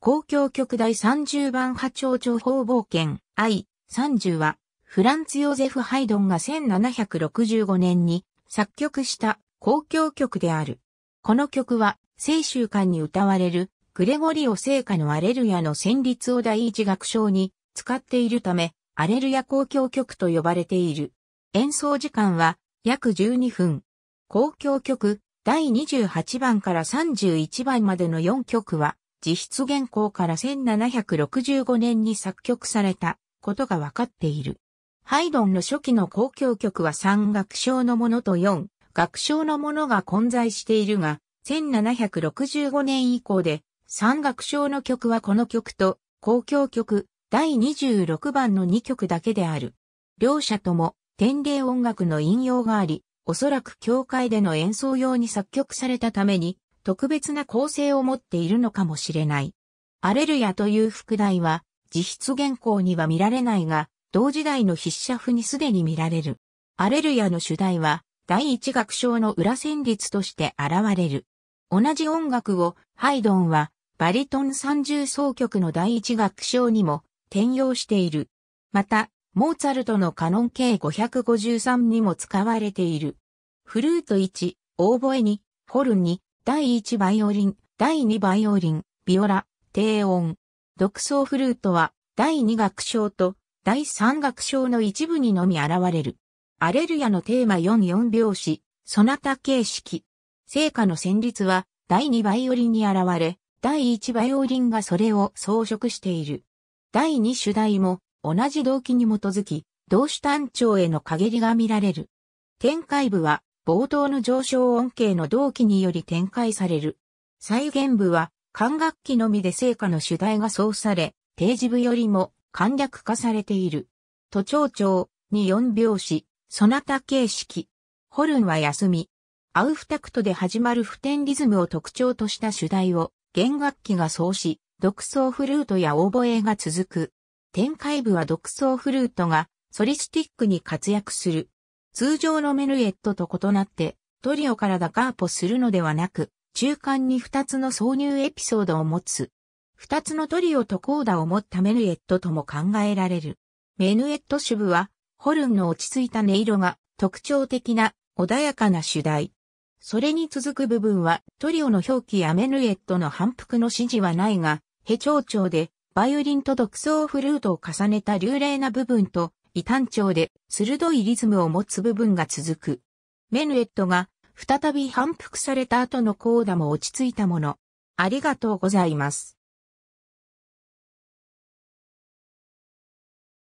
公共曲第30番波長長方冒険 I30 は、フランツ・ヨゼフ・ハイドンが1765年に作曲した公共曲である。この曲は、聖衆間に歌われるグレゴリオ聖歌のアレルヤの旋律を第一楽章に使っているため、アレルヤ公共曲と呼ばれている。演奏時間は約12分。公共曲第28番から31番までの4曲は、実質原稿から1765年に作曲されたことが分かっている。ハイドンの初期の公共曲は3楽章のものと4楽章のものが混在しているが、1765年以降で3楽章の曲はこの曲と公共曲第26番の2曲だけである。両者とも天礼音楽の引用があり、おそらく教会での演奏用に作曲されたために特別な構成を持っているのかもしれない。アレルヤという副題は、実質原稿には見られないが、同時代の筆者譜にすでに見られる。アレルヤの主題は、第一楽章の裏旋律として現れる。同じ音楽を、ハイドンは、バリトン三重奏曲の第一楽章にも転用している。また、モーツァルトのカノン計553にも使われている。フルート1、オーボエに、ホルン2、第1バイオリン、第2バイオリン、ビオラ、低音。独奏フルートは、第2楽章と、第3楽章の一部にのみ現れる。アレルヤのテーマ44拍子、ソナタ形式。聖歌の旋律は、第2バイオリンに現れ、第1バイオリンがそれを装飾している。第2主題も、同じ動機に基づき、同種単調への陰りが見られる。展開部は、冒頭の上昇音形の同期により展開される。再現部は、管楽器のみで成果の主題が奏され、定時部よりも簡略化されている。都庁長に4拍子、そなた形式。ホルンは休み。アウフタクトで始まる普天リズムを特徴とした主題を弦楽器が奏し、独奏フルートやオーボエが続く。展開部は独奏フルートがソリスティックに活躍する。通常のメヌエットと異なって、トリオからダカーポするのではなく、中間に2つの挿入エピソードを持つ。2つのトリオとコーダを持ったメヌエットとも考えられる。メヌエット主部は、ホルンの落ち着いた音色が特徴的な穏やかな主題。それに続く部分はトリオの表記やメヌエットの反復の指示はないが、ヘ長調でバイオリンと独奏フルートを重ねた流麗な部分と単調で鋭いリズムを持つ部分が続く。メヌエットが再び反復された後のコーダも落ち着いたもの。ありがとうございます。